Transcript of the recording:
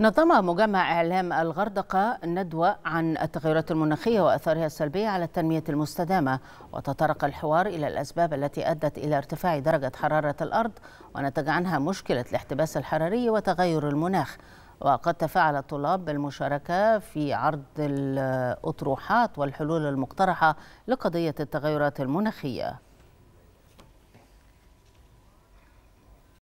نظم مجمع إعلام الغردقة ندوة عن التغيرات المناخية وأثارها السلبية على التنمية المستدامة وتطرق الحوار إلى الأسباب التي أدت إلى ارتفاع درجة حرارة الأرض ونتج عنها مشكلة الاحتباس الحراري وتغير المناخ وقد تفاعل الطلاب بالمشاركة في عرض الأطروحات والحلول المقترحة لقضية التغيرات المناخية